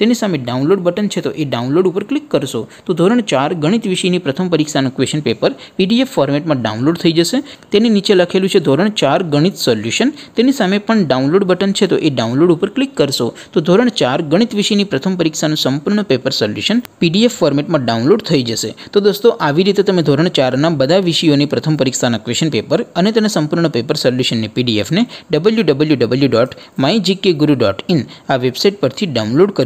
તની summit download button છે તો એ ડાઉનલોડ ઉપર ક્લિક કરશો તો ધોરણ 4 ગણિત વિષયની પ્રથમ પરીક્ષાનું ક્વેશ્ચન પેપર પીડીએફ ફોર્મેટમાં ડાઉનલોડ થઈ જશે તેની નીચે લખેલું છે ધોરણ 4 ગણિત સોલ્યુશન તેની સામે પણ ડાઉનલોડ બટન છે તો એ ડાઉનલોડ ઉપર ક્લિક કરશો તો ધોરણ 4 ગણિત વિષયની પ્રથમ પરીક્ષાનું સંપૂર્ણ પેપર સોલ્યુશન પીડીએફ ફોર્મેટમાં ડાઉનલોડ થઈ જશે તો દોસ્તો આવી રીતે તમે ધોરણ 4 ના બધા વિષયોની પ્રથમ પરીક્ષાના ક્વેશ્ચન પેપર અને તેના સંપૂર્ણ પેપર સોલ્યુશનની પીડીએફ ને www.mygkguru.in આ વેબસાઈટ પરથી ડાઉનલોડ